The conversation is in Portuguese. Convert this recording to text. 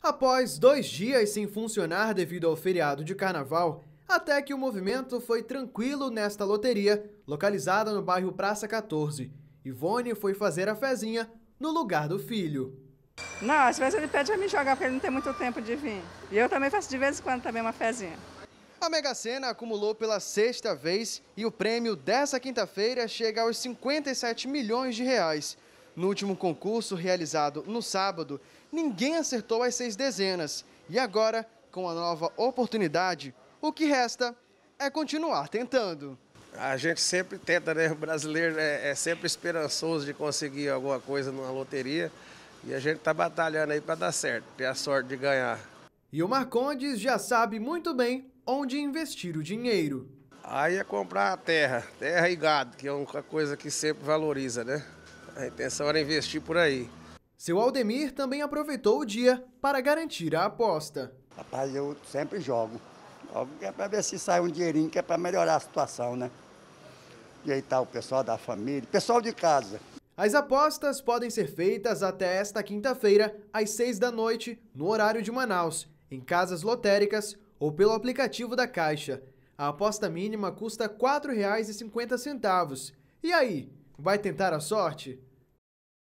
Após dois dias sem funcionar devido ao feriado de carnaval, até que o movimento foi tranquilo nesta loteria, localizada no bairro Praça 14. Ivone foi fazer a fezinha no lugar do filho. Não, às vezes ele pede para me jogar porque ele não tem muito tempo de vir. E eu também faço de vez em quando também uma fezinha. A Mega Sena acumulou pela sexta vez e o prêmio dessa quinta-feira chega aos 57 milhões de reais. No último concurso realizado no sábado, ninguém acertou as seis dezenas. E agora, com a nova oportunidade, o que resta é continuar tentando. A gente sempre tenta, né? O brasileiro é, é sempre esperançoso de conseguir alguma coisa numa loteria. E a gente está batalhando aí para dar certo, ter a sorte de ganhar. E o Marcondes já sabe muito bem onde investir o dinheiro. Aí é comprar a terra, terra e gado, que é uma coisa que sempre valoriza, né? A intenção era investir por aí. Seu Aldemir também aproveitou o dia para garantir a aposta. Rapaz, eu sempre jogo. Jogo é para ver se sai um dinheirinho, que é para melhorar a situação, né? Ajeitar tá o pessoal da família, pessoal de casa. As apostas podem ser feitas até esta quinta-feira, às seis da noite, no horário de Manaus, em casas lotéricas ou pelo aplicativo da Caixa. A aposta mínima custa R$ 4,50. E aí, vai tentar a sorte?